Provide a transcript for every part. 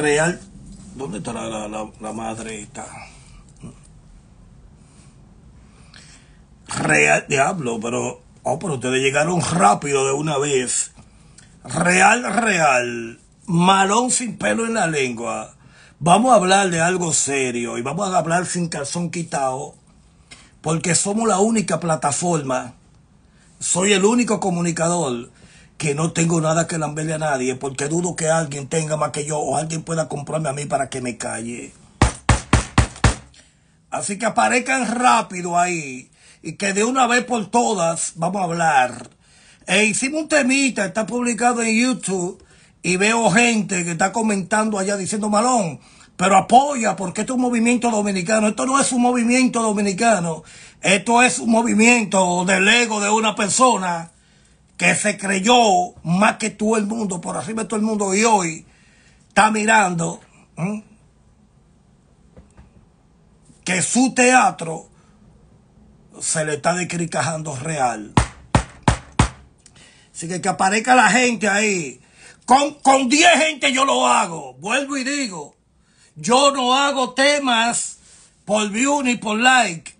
real. ¿Dónde está la, madre esta? Real, diablo, pero. Oh, pero ustedes llegaron rápido de una vez. Real, real. Malón sin pelo en la lengua. Vamos a hablar de algo serio y vamos a hablar sin calzón quitado. Porque somos la única plataforma. Soy el único comunicador que no tengo nada que lamberle a nadie, porque dudo que alguien tenga más que yo o alguien pueda comprarme a mí para que me calle. Así que aparezcan rápido ahí y que de una vez por todas vamos a hablar. E hicimos un temita, está publicado en YouTube y veo gente que está comentando allá diciendo Malón, pero apoya porque esto es un movimiento dominicano. Esto no es un movimiento dominicano, esto es un movimiento del ego de una persona que se creyó más que todo el mundo, por arriba de todo el mundo, y hoy está mirando que su teatro se le está decricajando real. Así que que aparezca la gente ahí. Con, con 10 gente yo lo hago. Vuelvo y digo. Yo no hago temas por view ni por like.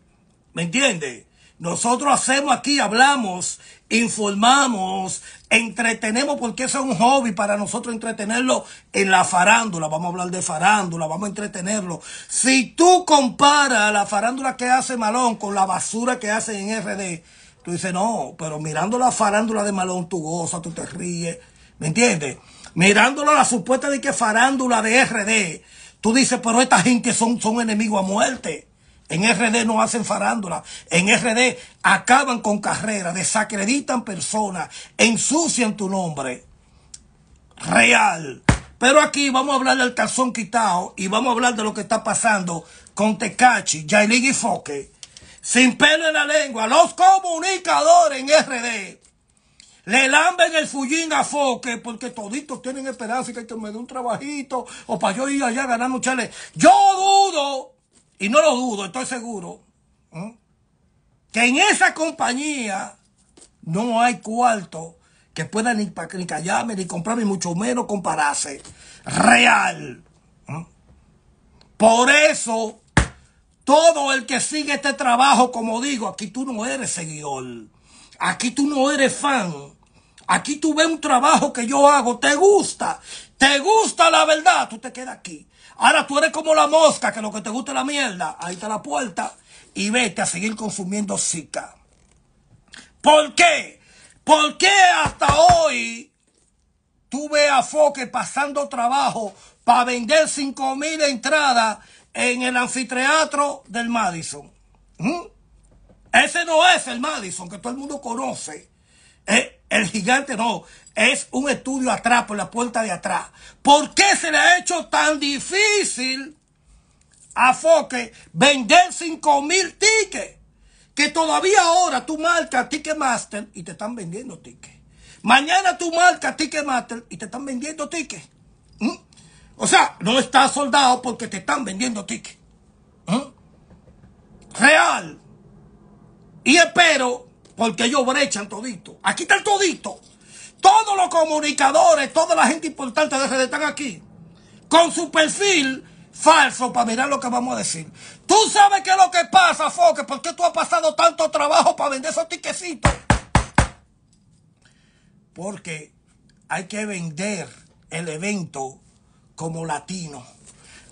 ¿Me entiende? Nosotros hacemos aquí, hablamos informamos, entretenemos, porque eso es un hobby para nosotros entretenerlo en la farándula. Vamos a hablar de farándula, vamos a entretenerlo. Si tú comparas la farándula que hace Malón con la basura que hace en RD, tú dices, no, pero mirando la farándula de Malón, tú gozas, tú te ríes, ¿me entiendes? Mirándola la supuesta de que farándula de RD, tú dices, pero esta gente son, son enemigos a muerte. En RD no hacen farándula. En RD acaban con carreras, desacreditan personas, ensucian tu nombre. Real. Pero aquí vamos a hablar del calzón quitado y vamos a hablar de lo que está pasando con Tecachi, Yailin y Foque. Sin pelo en la lengua, los comunicadores en RD le lamben el fullín a Foque porque toditos tienen esperanza que me dé un trabajito o para yo ir allá ganando chale. Yo dudo y no lo dudo, estoy seguro, ¿eh? que en esa compañía no hay cuarto que pueda ni, ni callarme, ni comprarme, mucho menos compararse. Real. ¿eh? Por eso, todo el que sigue este trabajo, como digo, aquí tú no eres seguidor. Aquí tú no eres fan. Aquí tú ves un trabajo que yo hago, te gusta, te gusta la verdad, tú te quedas aquí. Ahora tú eres como la mosca, que lo que te gusta es la mierda. Ahí está la puerta. Y vete a seguir consumiendo zika. ¿Por qué? ¿Por qué hasta hoy tú ves a Foque pasando trabajo para vender 5.000 mil entradas en el anfiteatro del Madison? ¿Mm? Ese no es el Madison que todo el mundo conoce. ¿eh? El gigante no, es un estudio atrás, por la puerta de atrás. ¿Por qué se le ha hecho tan difícil a Foque vender 5 mil tickets? Que todavía ahora tú marcas Ticketmaster y te están vendiendo tickets. Mañana tú marcas Ticketmaster y te están vendiendo tickets. ¿Mm? O sea, no está soldado porque te están vendiendo tickets. ¿Mm? Real. Y espero porque ellos brechan todito. Aquí está el todito. Todos los comunicadores, toda la gente importante de redes están aquí. Con su perfil falso para mirar lo que vamos a decir. Tú sabes qué es lo que pasa, Foque, porque tú has pasado tanto trabajo para vender esos tiquecitos. Porque hay que vender el evento como latino.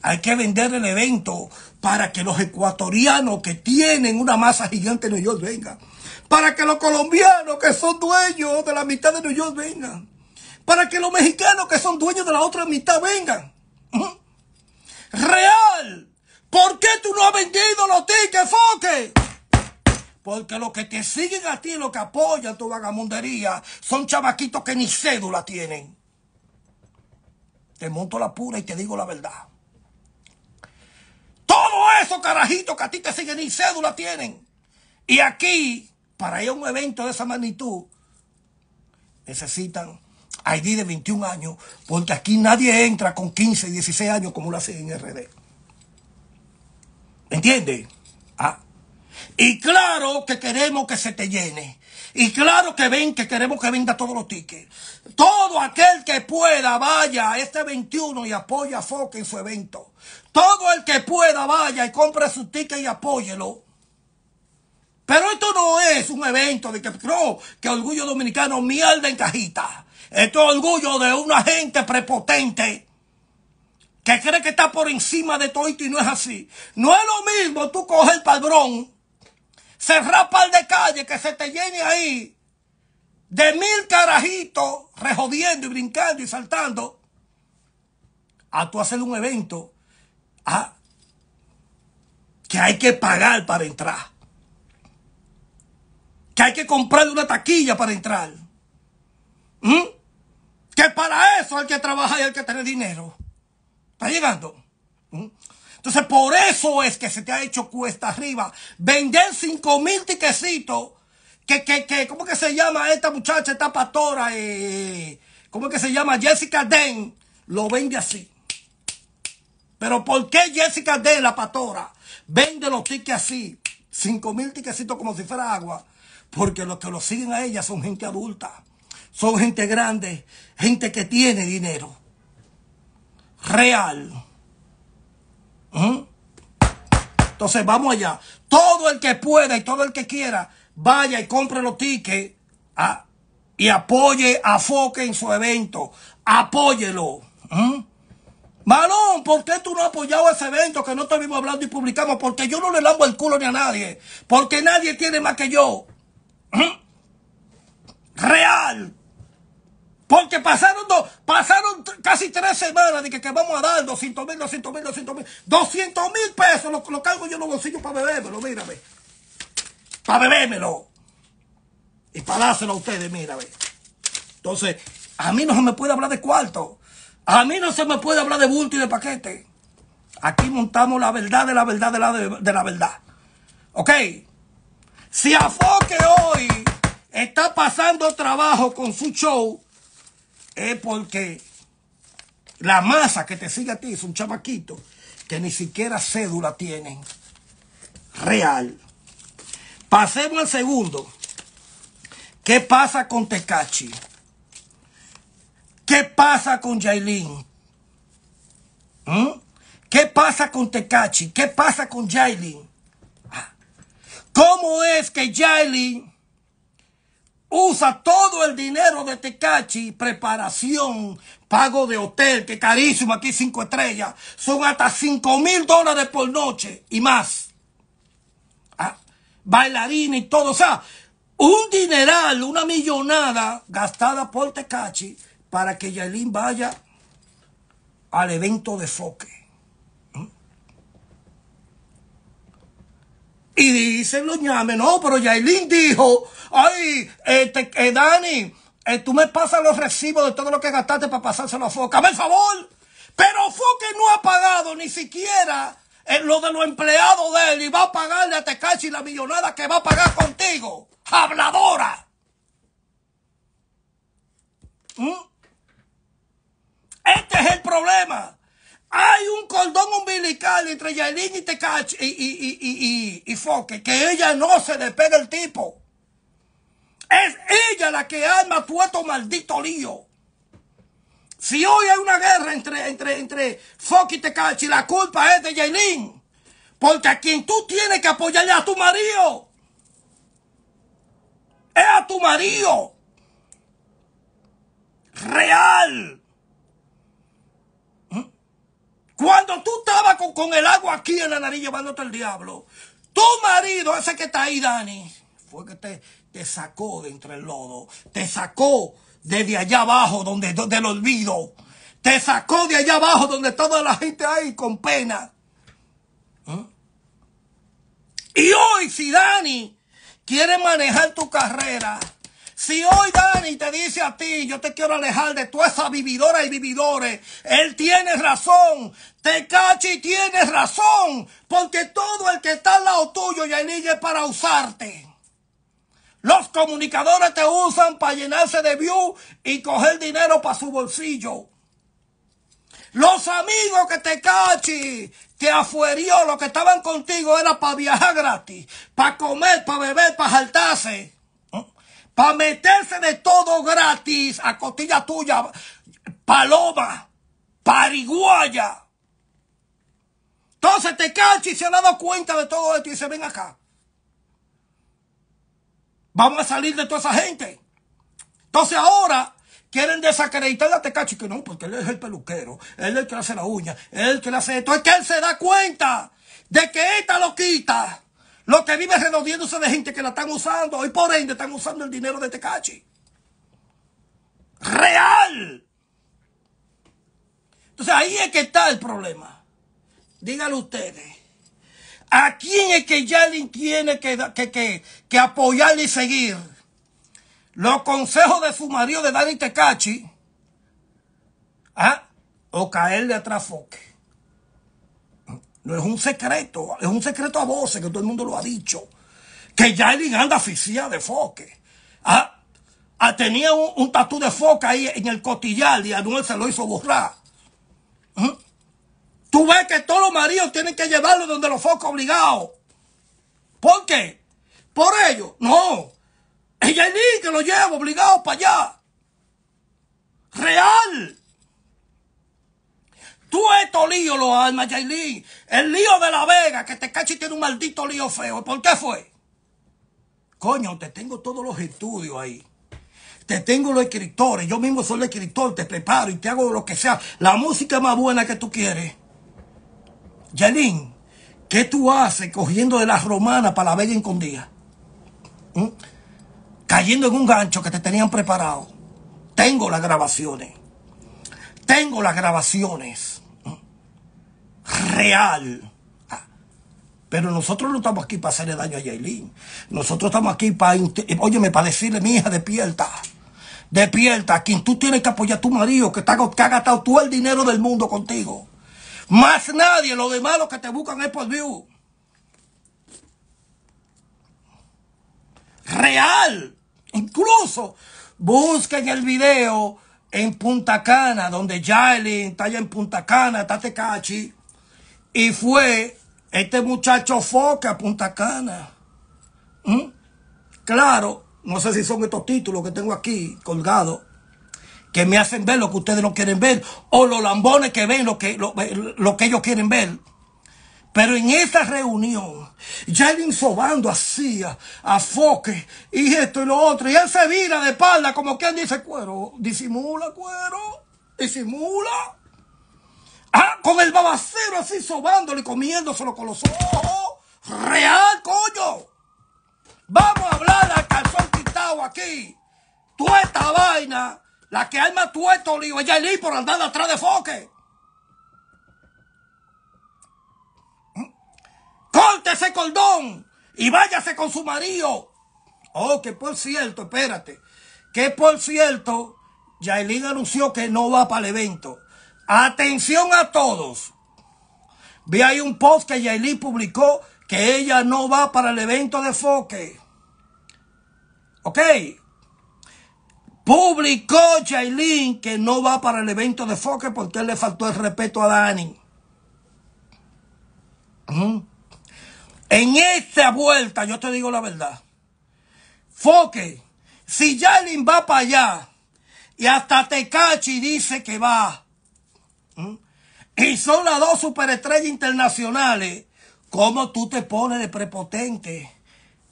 Hay que vender el evento para que los ecuatorianos que tienen una masa gigante en New York vengan para que los colombianos que son dueños de la mitad de New York vengan, para que los mexicanos que son dueños de la otra mitad vengan. Real, ¿por qué tú no has vendido los tickets, Foque? Porque los que te siguen a ti, los que apoyan tu vagamundería, son chavaquitos que ni cédula tienen. Te monto la pura y te digo la verdad. Todos esos carajitos que a ti te siguen ni cédula tienen. Y aquí para ir a un evento de esa magnitud, necesitan ID de 21 años, porque aquí nadie entra con 15 y 16 años como lo hace en RD. entiendes? Ah. Y claro que queremos que se te llene. Y claro que ven que queremos que venda todos los tickets. Todo aquel que pueda vaya a este 21 y apoya a Foca en su evento. Todo el que pueda vaya y compre su ticket y apóyelo. Pero esto no es un evento de que creo que orgullo dominicano mierda en cajita. Esto es orgullo de una gente prepotente que cree que está por encima de todo esto y no es así. No es lo mismo tú coger el padrón, cerrar par de calle que se te llene ahí de mil carajitos rejodiendo y brincando y saltando a tú hacer un evento que hay que pagar para entrar que hay que comprarle una taquilla para entrar. ¿Mm? Que para eso hay que trabajar y hay que tener dinero. ¿Está llegando? ¿Mm? Entonces, por eso es que se te ha hecho cuesta arriba. Vender 5 mil tiquecitos. Que, que, que, ¿Cómo que se llama esta muchacha, esta pastora? Eh, ¿Cómo que se llama? Jessica Den. Lo vende así. Pero ¿por qué Jessica Den, la pastora, vende los tickets así? 5 mil tiquecitos como si fuera agua. Porque los que lo siguen a ella son gente adulta. Son gente grande. Gente que tiene dinero. Real. ¿Mm? Entonces vamos allá. Todo el que pueda y todo el que quiera, vaya y compre los tickets y apoye a Foque en su evento. Apóyelo. ¿Mm? Malón, ¿por qué tú no has apoyado ese evento que no estuvimos hablando y publicamos? Porque yo no le lambo el culo ni a nadie. Porque nadie tiene más que yo real. Porque pasaron, pasaron casi tres semanas de que, que vamos a dar 200 mil, 200 mil, 200 mil, 200 mil pesos. Lo, cargo yo en los bolsillos para bebérmelo, mírame. Para bebérmelo. Y para dárselo a ustedes, mírame. Entonces, a mí no se me puede hablar de cuarto. A mí no se me puede hablar de bulto y de paquete. Aquí montamos la verdad de la verdad de la, de la verdad. ¿Ok? Si Afoque hoy está pasando trabajo con su show, es porque la masa que te sigue a ti es un chamaquito que ni siquiera cédula tienen. Real. Pasemos al segundo. ¿Qué pasa con Tecachi? ¿Qué pasa con Jailin? ¿Mm? ¿Qué pasa con Tecachi? ¿Qué pasa con Jailin? cómo es que Jaili usa todo el dinero de Tecachi, preparación, pago de hotel, que carísimo, aquí cinco estrellas, son hasta cinco mil dólares por noche y más. Ah, bailarina y todo, o sea, un dineral, una millonada gastada por Tecachi para que Yailin vaya al evento de Foque. Y dicen los ñames, no, pero Yailin dijo, ay, este, eh, Dani, eh, tú me pasas los recibos de todo lo que gastaste para pasárselo a Foca. por favor! Pero Foque no ha pagado ni siquiera eh, lo de los empleados de él y va a pagarle a Tecachi la millonada que va a pagar contigo. ¡Habladora! ¿Mm? Este es el problema. Hay un cordón umbilical entre Yailin y Tecachi y, y, y, y, Foque, que ella no se le pega el tipo. Es ella la que arma este maldito lío. Si hoy hay una guerra entre, entre, entre Foque y Tecachi, la culpa es de Yailin. Porque a quien tú tienes que apoyarle a tu marido. Es a tu marido. Real. Cuando tú estabas con, el agua aquí en la nariz llevándote al diablo, tu marido, ese que está ahí, Dani, fue que te, sacó de entre el lodo, te sacó desde allá abajo donde, donde el olvido, te sacó de allá abajo donde toda la gente ahí con pena. ¿Eh? Y hoy si Dani quiere manejar tu carrera, si hoy Dani te dice a ti, yo te quiero alejar de toda esa vividora y vividores, él tiene razón. Te cachi tienes razón, porque todo el que está al lado tuyo ya elige para usarte. Los comunicadores te usan para llenarse de view y coger dinero para su bolsillo. Los amigos que te cachi, te afuerió, lo que estaban contigo era para viajar gratis, para comer, para beber, para saltarse para meterse de todo gratis a costilla tuya, paloma, pariguaya. Entonces te se ha dado cuenta de todo esto y se ven acá. Vamos a salir de toda esa gente. Entonces ahora quieren desacreditar a Tecachi que no, porque él es el peluquero, él es el que le hace la uña, él es el que le hace esto. Es que él se da cuenta de que esta lo quita. Lo que vive redondiéndose de gente que la están usando. hoy por ende están usando el dinero de Tecachi. Este Real. Entonces ahí es que está el problema. Díganlo ustedes. ¿A quién es que Yalin tiene que, que, apoyar y seguir? Los consejos de su marido de Dani Tecachi. Este ¿ah? O caerle atrás foque es un secreto, es un secreto a voces que todo el mundo lo ha dicho. Que Jailin anda asfixiada de foque. Ah, ah, tenía un, un, tatú de foca ahí en el costillar y Anuel se lo hizo borrar. Tú ves que todos los maridos tienen que llevarlo donde los foca obligados. ¿Por qué? Por ellos? no. Es que lo lleva obligado para allá. Real. Tú estos líos los armas, Jailín. El lío de la vega, que te y tiene un maldito lío feo. ¿Por qué fue? Coño, te tengo todos los estudios ahí. Te tengo los escritores. Yo mismo soy el escritor. Te preparo y te hago lo que sea. La música más buena que tú quieres. Jailín, ¿qué tú haces cogiendo de las romanas para la vega encondida? ¿Mm? Cayendo en un gancho que te tenían preparado. Tengo las grabaciones tengo las grabaciones. Real. Ah, pero nosotros no estamos aquí para hacerle daño a Yailin. Nosotros estamos aquí para, óyeme, para decirle, mi hija, despierta. Despierta. Quien tú tienes que apoyar a tu marido, que, está, que ha gastado todo el dinero del mundo contigo. Más nadie, Los demás los que te buscan es por view. Real. Incluso busquen el video en Punta Cana, donde Yaelin está allá en Punta Cana, está Tecachi. Y fue este muchacho Foca Punta Cana. ¿Mm? Claro, no sé si son estos títulos que tengo aquí colgados que me hacen ver lo que ustedes no quieren ver o los lambones que ven lo que, lo que ellos quieren ver. Pero en esa reunión, Jalen sobando así, a, foque, y esto y lo otro, y él se vira de espalda, como quien dice, cuero, disimula, cuero, disimula. Ah, con el babacero así sobándole y comiéndoselo con los ojos. Real, coño. Vamos a hablar al calzón quitado aquí. Tú esta vaina, la que arma tu esto, olivo, ella por andar atrás de foque. corte ese cordón y váyase con su marido. Oh, que por cierto, espérate, que por cierto, Yaelin anunció que no va para el evento. Atención a todos. Vi ahí un post que Yaelin publicó que ella no va para el evento de Foque. ¿Ok? Publicó Yailin que no va para el evento de Foque porque le faltó el respeto a Dani. En esta vuelta, yo te digo la verdad. Foque, si Yalin va para allá y hasta Tecachi dice que va, y son las dos superestrellas internacionales, ¿cómo tú te pones de prepotente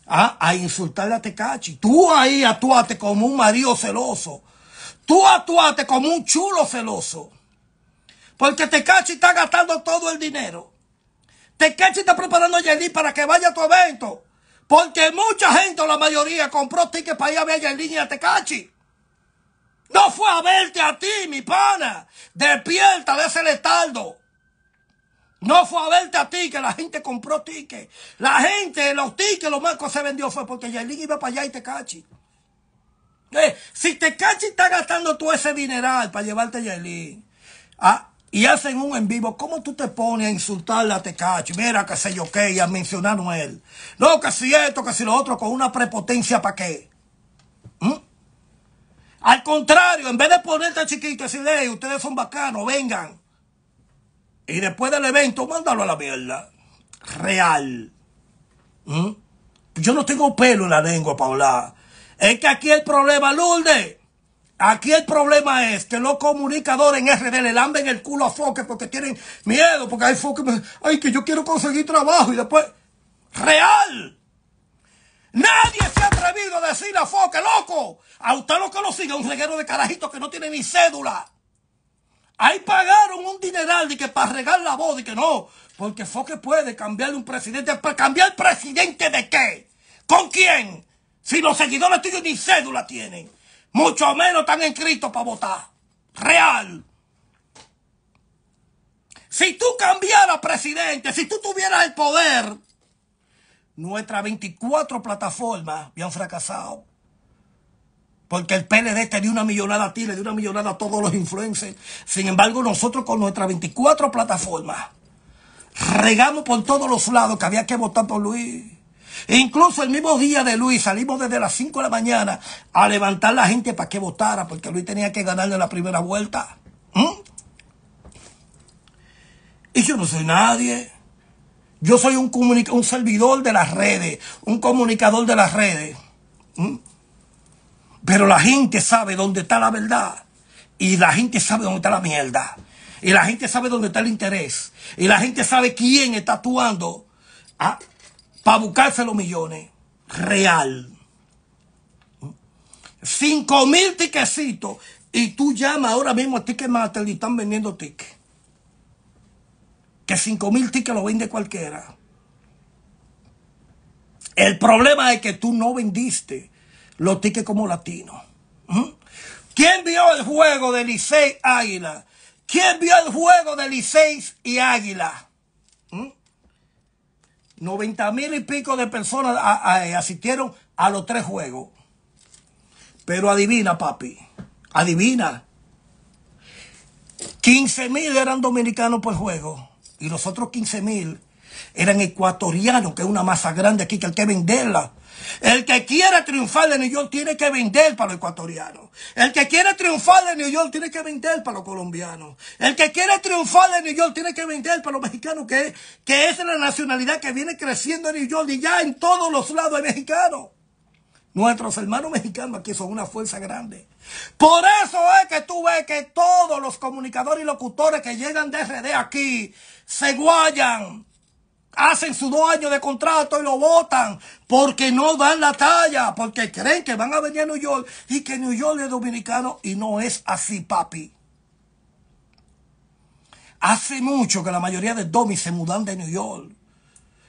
a, ¿ah? a insultar a Tecachi? Tú ahí actuaste como un marido celoso. Tú actuaste como un chulo celoso. Porque Tecachi está gastando todo el dinero. Tequechi está preparando a para que vaya a tu evento. Porque mucha gente, la mayoría, compró tickets para ir a ver a Yerlin y a Tecachi. No fue a verte a ti, mi pana. Despierta de ese letaldo. No fue a verte a ti que la gente compró tickets. La gente, los tickets, lo más que se vendió fue porque Yelí iba para allá y Tecachi. Eh, si Tecachi está gastando todo ese dineral para llevarte a Yerlin... a, ah, y hacen un en vivo, ¿cómo tú te pones a insultar a Tecachi? Mira, que sé yo qué, y a mencionar a él. No, que si esto, que si lo otro, con una prepotencia, ¿para qué? ¿Mm? Al contrario, en vez de ponerte chiquito y decirle, ustedes son bacanos, vengan. Y después del evento, mándalo a la mierda. Real. ¿Mm? Yo no tengo pelo en la lengua para Es que aquí el problema, Lourdes, Aquí el problema es que los comunicadores en RD le lamben el culo a Foque porque tienen miedo, porque hay Foque, ay, que yo quiero conseguir trabajo y después, real. Nadie se ha atrevido a decir a Foque, loco, a usted lo que lo sigue un reguero de carajitos que no tiene ni cédula. Ahí pagaron un dineral de que para regar la voz, y que no, porque Foque puede cambiarle un presidente, cambiar presidente de qué? ¿Con quién? Si los seguidores tuyos ni cédula tienen. Mucho menos están inscritos para votar. Real. Si tú cambiaras presidente, si tú tuvieras el poder, nuestras 24 plataformas habían fracasado. Porque el PLD te dio una millonada a ti, le dio una millonada a todos los influencers. Sin embargo, nosotros con nuestras 24 plataformas regamos por todos los lados que había que votar por Luis. E incluso el mismo día de Luis salimos desde las 5 de la mañana a levantar la gente para que votara, porque Luis tenía que ganarle la primera vuelta. ¿Mm? Y yo no soy nadie. Yo soy un, un servidor de las redes, un comunicador de las redes. ¿Mm? Pero la gente sabe dónde está la verdad. Y la gente sabe dónde está la mierda. Y la gente sabe dónde está el interés. Y la gente sabe quién está actuando. ¿Ah? para buscarse los millones. Real. Cinco mil tiquecitos. Y tú llamas ahora mismo a Ticketmaster y están vendiendo tickets. Que cinco mil tickets lo vende cualquiera. El problema es que tú no vendiste los tickets como latino. ¿Mm? ¿Quién vio el juego de Licey Águila? ¿Quién vio el juego de Licey y Águila? 90 mil y pico de personas eh, asistieron a los tres juegos. Pero adivina, papi, adivina. 15 mil eran dominicanos por juego y los otros 15 mil eran ecuatorianos, que es una masa grande aquí que hay que venderla el que quiera triunfar en New York tiene que vender para los ecuatorianos. El que quiere triunfar en New York tiene que vender para los colombianos. El que quiere triunfar en New York tiene que vender para los mexicanos, que, que es la nacionalidad que viene creciendo en New York y ya en todos los lados hay mexicanos. Nuestros hermanos mexicanos aquí son una fuerza grande. Por eso es que tú ves que todos los comunicadores y locutores que llegan de aquí se guayan hacen su dos años de contrato y lo votan porque no dan la talla, porque creen que van a venir a New York y que New York es dominicano y no es así, papi. Hace mucho que la mayoría de Domi se mudan de New York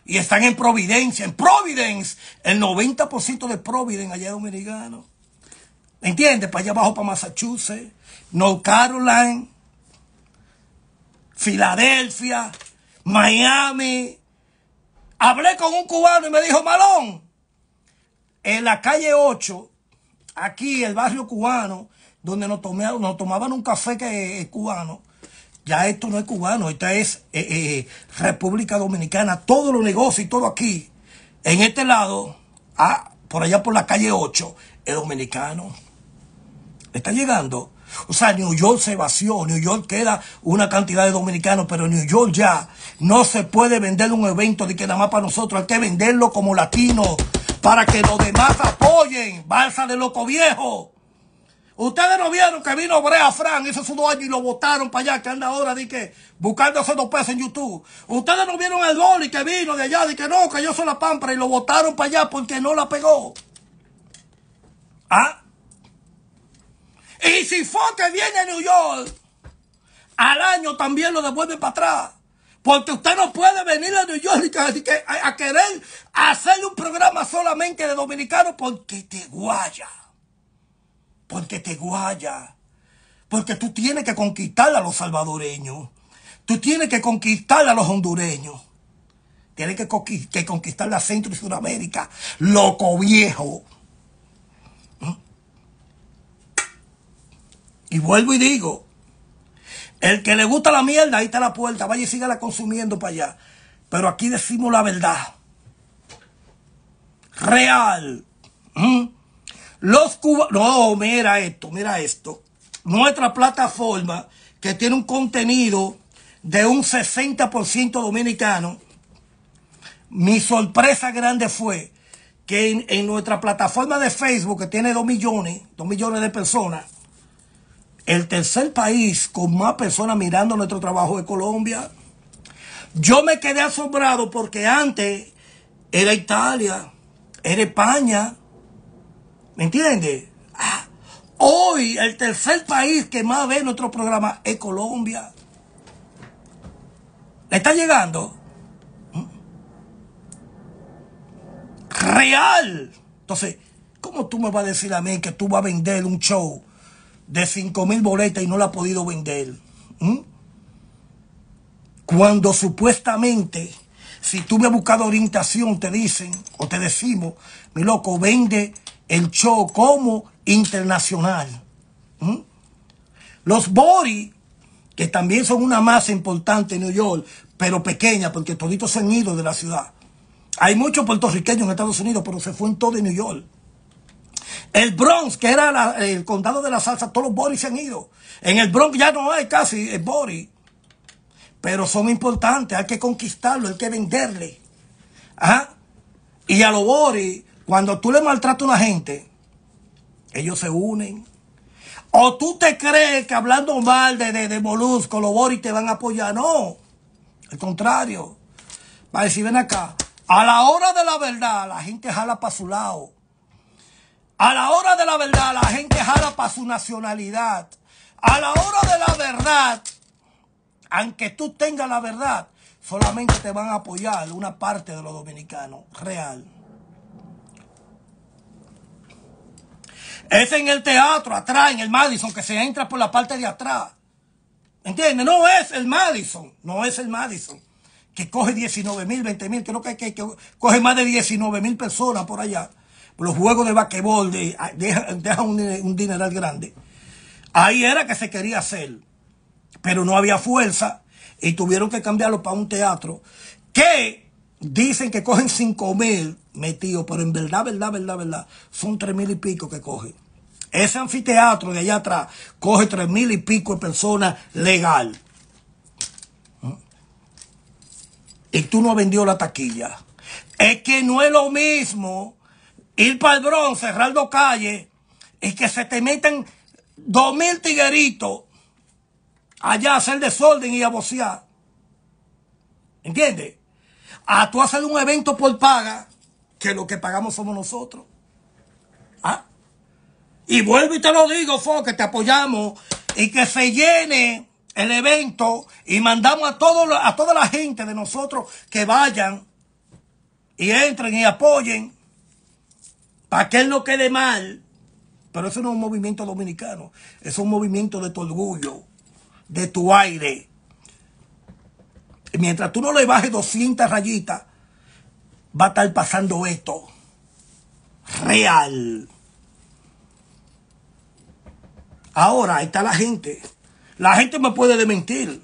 y están en Providencia. En Providence, el 90% de Providence allá es dominicano. ¿Entiendes? Para allá abajo, para Massachusetts, North Carolina, Filadelfia, Miami, Hablé con un cubano y me dijo, Malón, en la calle 8, aquí el barrio cubano, donde nos, tomaban un café que es cubano, ya esto no es cubano, esta es eh, eh, República Dominicana, todos los negocios y todo aquí, en este lado, ah, por allá por la calle 8, es dominicano. Está llegando o sea, New York se vació, New York queda una cantidad de dominicanos, pero New York ya no se puede vender un evento de que nada más para nosotros, hay que venderlo como latino, para que los demás apoyen, balsa de loco viejo. Ustedes no vieron que vino Brea Fran, hizo su dos años y lo votaron para allá, que anda ahora de que buscando esos dos pesos en YouTube. Ustedes no vieron el Dolly que vino de allá, de que no, que yo soy la pampa y lo votaron para allá porque no la pegó. ¿Ah? Y si Fote viene a New York, al año también lo devuelve para atrás. Porque usted no puede venir a New York a, querer hacer un programa solamente de dominicanos porque te guaya. Porque te guaya. Porque tú tienes que conquistar a los salvadoreños. Tú tienes que conquistar a los hondureños. Tienes que, conquistar a Centro y Sudamérica. Loco viejo. Y vuelvo y digo, el que le gusta la mierda, ahí está la puerta, vaya y sígala consumiendo para allá. Pero aquí decimos la verdad. Real. ¿Mm? Los cubanos, no, mira esto, mira esto. Nuestra plataforma que tiene un contenido de un 60% dominicano, mi sorpresa grande fue que en, en, nuestra plataforma de Facebook, que tiene 2 millones, 2 millones de personas, el tercer país con más personas mirando nuestro trabajo es Colombia. Yo me quedé asombrado porque antes era Italia, era España. ¿Me entiendes? Ah, hoy el tercer país que más ve nuestro programa es Colombia. ¿Le está llegando? ¿Mm? Real. Entonces, ¿cómo tú me vas a decir a mí que tú vas a vender un show de 5 mil boletas y no la ha podido vender. Cuando supuestamente, si tú me has buscado orientación, te dicen o te decimos, mi loco, vende el show como internacional. Los Boris, que también son una masa importante en New York, pero pequeña, porque toditos se han ido de la ciudad. Hay muchos puertorriqueños en Estados Unidos, pero se fue en todo de New York. El Bronx, que era el condado de la salsa, todos los Boris se han ido. En el Bronx ya no hay casi el eh, Boris. Pero son importantes, hay que conquistarlo, hay que venderle. Y a los Boris, cuando tú le maltratas a una gente, ellos se unen. O tú te crees que hablando mal de, de, de Molusco, los Boris te van a apoyar. No, al contrario. Va a decir, ven acá. A la hora de la verdad, la gente jala para su lado. A la hora de la verdad, la gente jala para su nacionalidad. A la hora de la verdad, aunque tú tengas la verdad, solamente te van a apoyar una parte de los dominicanos, real. Es en el teatro, atrás, en el Madison, que se entra por la parte de atrás. ¿Entiendes? No es el Madison, no es el Madison, que coge 19 mil, 20 mil, creo que, que coge más de 19 mil personas por allá los juegos de basquetbol de, dejan deja un, un dineral grande. Ahí era que se quería hacer, pero no había fuerza y tuvieron que cambiarlo para un teatro que dicen que cogen 5 mil metidos, pero en verdad, verdad, verdad, verdad, son 3 mil y pico que cogen. Ese anfiteatro de allá atrás coge 3 mil y pico de personas legal. ¿Mm? Y tú no vendió la taquilla. Es que no es lo mismo ir para el bronce, cerrar dos calles y que se te metan dos mil tigueritos allá a hacer desorden y a bocear. ¿Entiendes? A tú hacer un evento por paga, que lo que pagamos somos nosotros. ¿Ah? Y vuelvo y te lo digo, Fo, que te apoyamos y que se llene el evento y mandamos a, a toda la gente de nosotros que vayan y entren y apoyen para que él no quede mal. Pero eso no es un movimiento dominicano, es un movimiento de tu orgullo, de tu aire. mientras tú no le bajes 200 rayitas, va a estar pasando esto. Real. Ahora está la gente. La gente me puede dementir.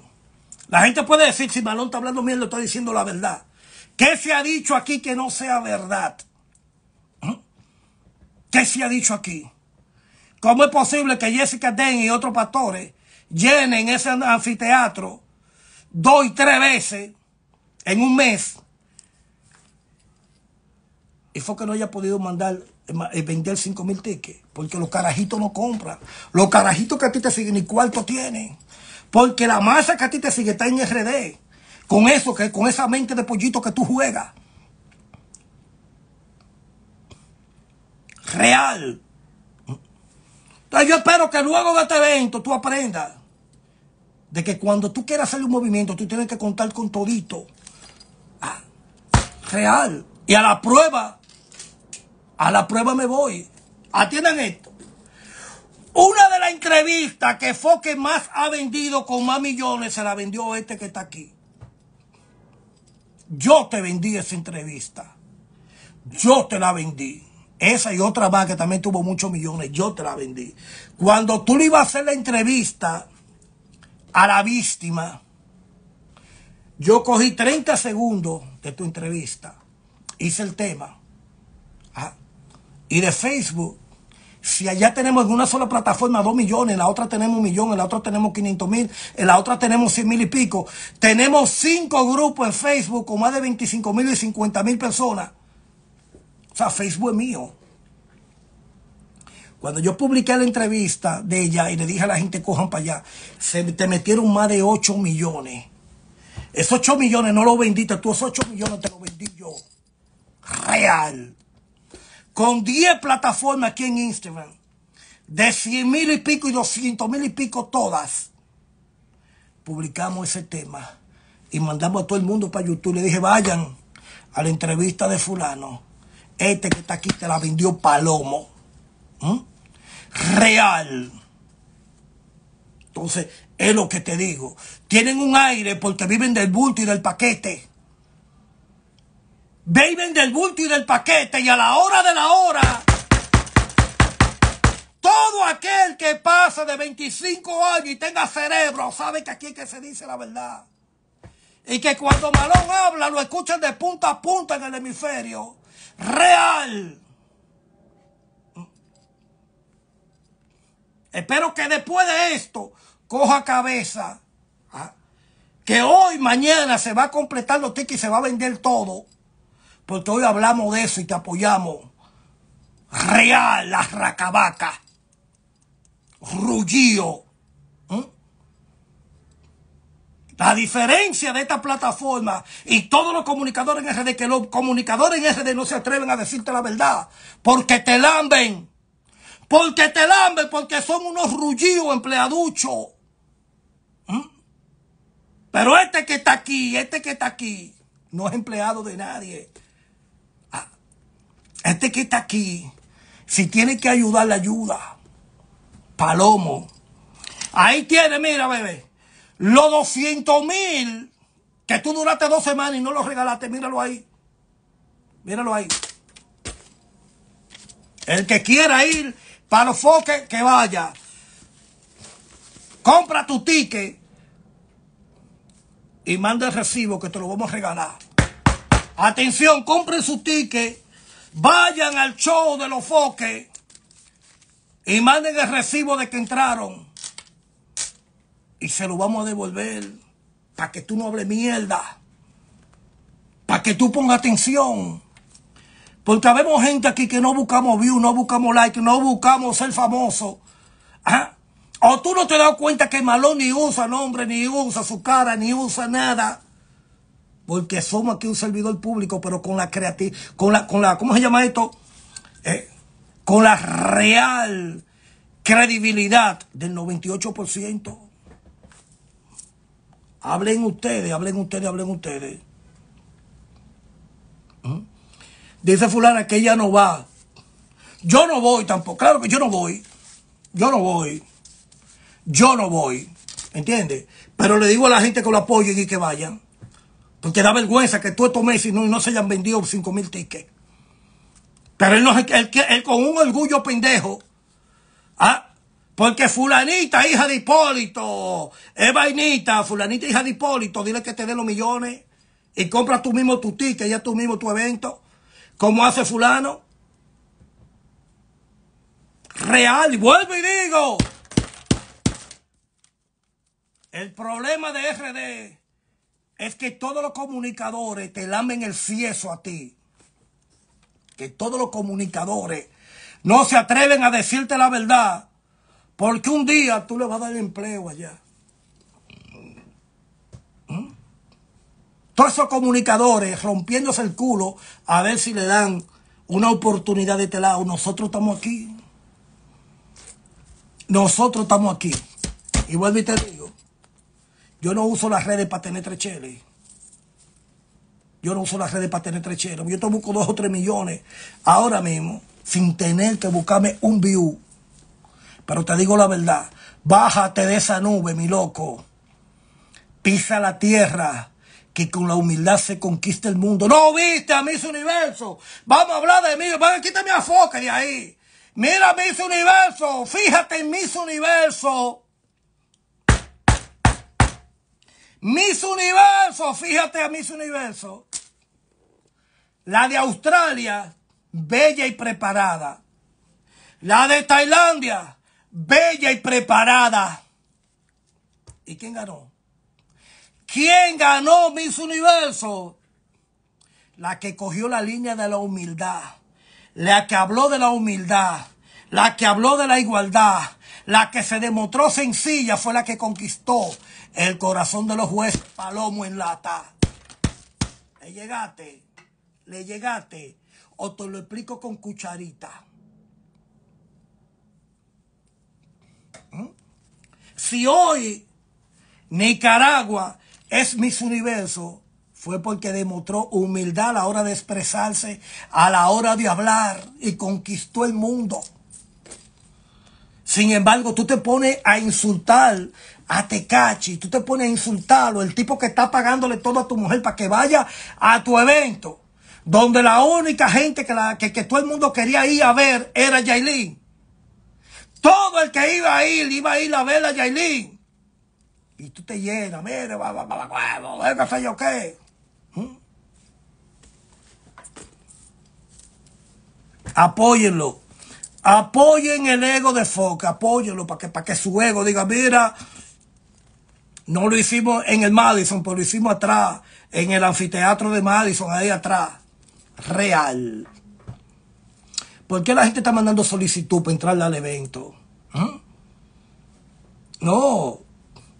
La gente puede decir, si Malón está hablando mierda, está diciendo la verdad. ¿Qué se ha dicho aquí que no sea verdad? ¿Qué se ha dicho aquí? ¿Cómo es posible que Jessica Den y otros pastores llenen ese anfiteatro dos y tres veces en un mes? Y fue que no haya podido mandar eh, vender 5.000 mil tickets. Porque los carajitos no compran. Los carajitos que a ti te siguen ni cuarto tienen. Porque la masa que a ti te sigue está en RD. Con eso, que con esa mente de pollito que tú juegas. real. Entonces yo espero que luego de este evento tú aprendas de que cuando tú quieras hacer un movimiento, tú tienes que contar con todito. Ah, real. Y a la prueba, a la prueba me voy. Atiendan esto. Una de las entrevistas que Foque más ha vendido con más millones se la vendió este que está aquí. Yo te vendí esa entrevista. Yo te la vendí. Esa y otra más que también tuvo muchos millones, yo te la vendí. Cuando tú le ibas a hacer la entrevista a la víctima, yo cogí 30 segundos de tu entrevista, hice el tema. Ah, y de Facebook, si allá tenemos en una sola plataforma 2 millones, en la otra tenemos un millón, en la otra tenemos 500 mil, en la otra tenemos 100 mil y pico, tenemos cinco grupos en Facebook con más de 25 mil y 50 mil personas. O sea, Facebook es mío. Cuando yo publiqué la entrevista de ella y le dije a la gente, cojan para allá, se te metieron más de 8 millones. Esos 8 millones no los vendiste tú, esos 8 millones te los vendí yo. Real. Con 10 plataformas aquí en Instagram. De 100 mil y pico y 200 mil y pico todas. Publicamos ese tema. Y mandamos a todo el mundo para YouTube. Le dije, vayan a la entrevista de fulano este que está aquí te la vendió Palomo. ¿Mm? Real. Entonces, es lo que te digo. Tienen un aire porque viven del bulto y del paquete. Viven del bulto y del paquete y a la hora de la hora todo aquel que pase de 25 años y tenga cerebro sabe que aquí es que se dice la verdad. Y que cuando Malón habla lo escuchan de punta a punta en el hemisferio real. Espero que después de esto coja cabeza. ¿ah? Que hoy, mañana se va a completar los y se va a vender todo. Porque hoy hablamos de eso y te apoyamos. Real, la racabacas. Rullío. La diferencia de esta plataforma y todos los comunicadores en RD, que los comunicadores en RD no se atreven a decirte la verdad, porque te lamben, porque te lamben, porque son unos rullidos empleaduchos. ¿Mm? Pero este que está aquí, este que está aquí, no es empleado de nadie. Ah, este que está aquí, si tiene que ayudar, la ayuda. Palomo. Ahí tiene, mira, bebé. Los 200 mil que tú duraste dos semanas y no los regalaste, míralo ahí. Míralo ahí. El que quiera ir para los foques, que vaya. Compra tu ticket y manda el recibo que te lo vamos a regalar. Atención, compren su ticket, vayan al show de los foques y manden el recibo de que entraron y se lo vamos a devolver para que tú no hables mierda, para que tú pongas atención. Porque vemos gente aquí que no buscamos views no buscamos like, no buscamos ser famoso. O tú no te das cuenta que Malón ni usa nombre, ni usa su cara, ni usa nada. Porque somos aquí un servidor público, pero con la creatividad, con la, con la, ¿cómo se llama esto? Eh, con la real credibilidad del 98%. Hablen ustedes, hablen ustedes, hablen ustedes. ¿Mm? Dice fulana que ella no va. Yo no voy tampoco. Claro que yo no voy. Yo no voy. Yo no voy. ¿Entiendes? Pero le digo a la gente que lo apoyen y que vayan. Porque da vergüenza que tú estos meses no, se hayan vendido 5 mil tickets. Pero él, no, él, con un orgullo pendejo. ¿ah? Porque fulanita, hija de Hipólito, es vainita, fulanita, hija de Hipólito, dile que te dé los millones y compra tú mismo tu ticket, ya tú mismo tu evento, como hace fulano. Real, y vuelvo y digo, el problema de RD es que todos los comunicadores te lamen el fieso a ti. Que todos los comunicadores no se atreven a decirte la verdad porque un día tú le vas a dar empleo allá. ¿Mm? Todos esos comunicadores rompiéndose el culo a ver si le dan una oportunidad de este lado. Nosotros estamos aquí. Nosotros estamos aquí. Y vuelvo y te digo, yo no uso las redes para tener tres Yo no uso las redes para tener tres Yo te busco dos o tres millones ahora mismo sin tener que buscarme un view pero te digo la verdad, bájate de esa nube, mi loco. Pisa la tierra, que con la humildad se conquista el mundo. No viste a Miss Universo. Vamos a hablar de mí. quítame a foca de ahí. Mira a Miss Universo. Fíjate en Miss Universo. Miss Universo. Fíjate a Miss Universo. La de Australia, bella y preparada. La de Tailandia, bella y preparada. ¿Y quién ganó? ¿Quién ganó Miss Universo? La que cogió la línea de la humildad, la que habló de la humildad, la que habló de la igualdad, la que se demostró sencilla fue la que conquistó el corazón de los jueces Palomo en lata. Le llegaste, le llegaste, o te lo explico con cucharita. ¿Mm? Si hoy Nicaragua es Miss Universo, fue porque demostró humildad a la hora de expresarse, a la hora de hablar y conquistó el mundo. Sin embargo, tú te pones a insultar a Tecachi, tú te pones a insultarlo, el tipo que está pagándole todo a tu mujer para que vaya a tu evento, donde la única gente que, la, que, todo el mundo quería ir a ver era Yailin. Todo el que iba a ir, iba a ir a ver a Yailin. Y tú te llenas, mire, va, va, va, va, qué sé yo qué. ¿Mm? Apóyenlo. Apoyen el ego de Foca, apóyenlo para que, para que su ego diga, mira, no lo hicimos en el Madison, pero lo hicimos atrás, en el anfiteatro de Madison, ahí atrás. Real. ¿Por qué la gente está mandando solicitud para entrarle al evento? ¿Ah? No,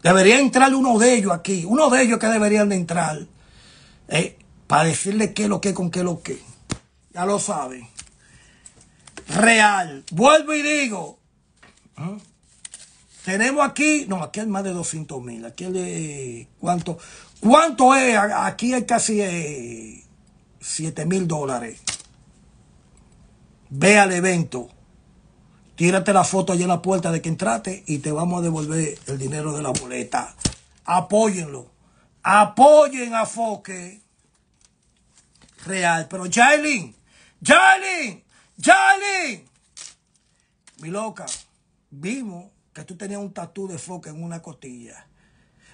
debería entrar uno de ellos aquí, uno de ellos que deberían de entrar, eh, para decirle qué lo que, con qué lo que. Ya lo saben. Real. Vuelvo y digo. ¿ah? Tenemos aquí, no, aquí hay más de 200 mil. Aquí hay, ¿cuánto? ¿Cuánto es? Aquí hay casi 7 eh, mil dólares. Ve al evento. Tírate la foto allá en la puerta de que entraste y te vamos a devolver el dinero de la boleta. Apóyenlo. Apoyen a Foque. Real. Pero Jailin, Jailin, Jailin. Mi loca, vimos que tú tenías un tatú de Foque en una costilla.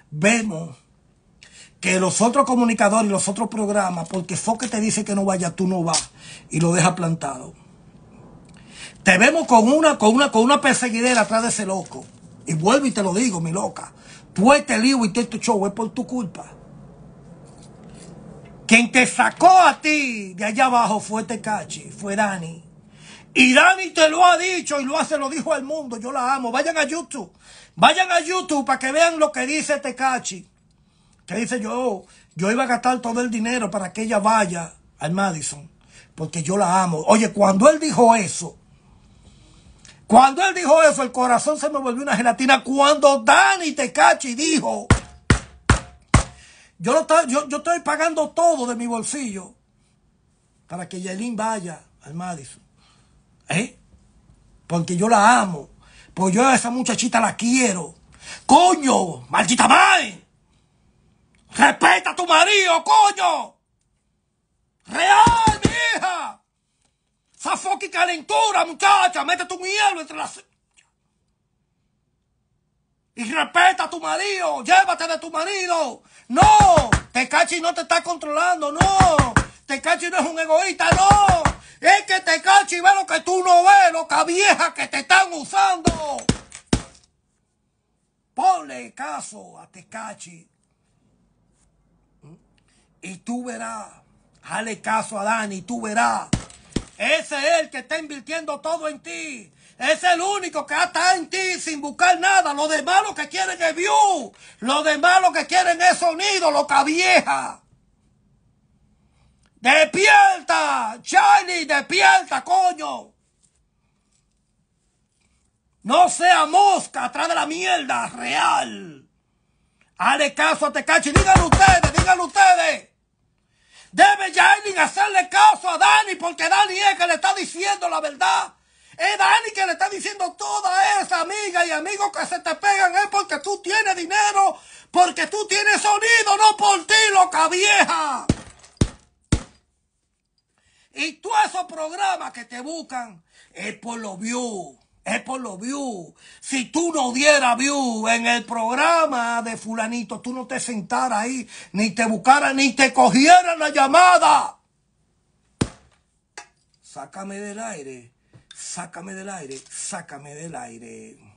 Vemos que los otros comunicadores y los otros programas, porque Foque te dice que no vaya, tú no vas y lo deja plantado. Te vemos con una, con una, con una perseguidera atrás de ese loco. Y vuelvo y te lo digo, mi loca. Tú este lío y te este show es por tu culpa. Quien te sacó a ti de allá abajo fue Tecachi, fue Dani. Y Dani te lo ha dicho y lo se lo dijo al mundo. Yo la amo. Vayan a YouTube. Vayan a YouTube para que vean lo que dice Tecachi. Que dice yo, yo iba a gastar todo el dinero para que ella vaya al Madison. Porque yo la amo. Oye, cuando él dijo eso, cuando él dijo eso, el corazón se me volvió una gelatina. Cuando Dani Tecachi dijo, yo, lo yo, yo, estoy pagando todo de mi bolsillo para que Yelin vaya al Madison. ¿Eh? Porque yo la amo. Porque yo a esa muchachita la quiero. Coño, maldita madre. Respeta a tu marido, coño. Real, mi hija. Esa fucking calentura, muchacha. mete tu hielo entre las... Y respeta a tu marido. Llévate de tu marido. No. Tecachi no te está controlando. No. Tecachi no es un egoísta. No. Es que Tecachi ve lo que tú no ves. Loca vieja que te están usando. Ponle caso a Tecachi. Y tú verás. Hale caso a Dani. Y tú verás ese es el que está invirtiendo todo en ti. Es el único que está en ti sin buscar nada. Lo demás lo que quieren es view. Lo demás lo que quieren es sonido, loca vieja. Despierta, Charlie, despierta, coño. No sea mosca atrás de la mierda real. Hale caso a Tecachi. Este díganlo ustedes, díganlo ustedes. Debe Jailin hacerle caso a Dani porque Dani es que le está diciendo la verdad. Es Dani que le está diciendo toda esa amiga y amigo que se te pegan es porque tú tienes dinero, porque tú tienes sonido, no por ti, loca vieja. Y todos esos programas que te buscan es por los views es por los views. Si tú no dieras view en el programa de fulanito, tú no te sentaras ahí, ni te buscaras, ni te cogieras la llamada. Sácame del aire, sácame del aire, sácame del aire.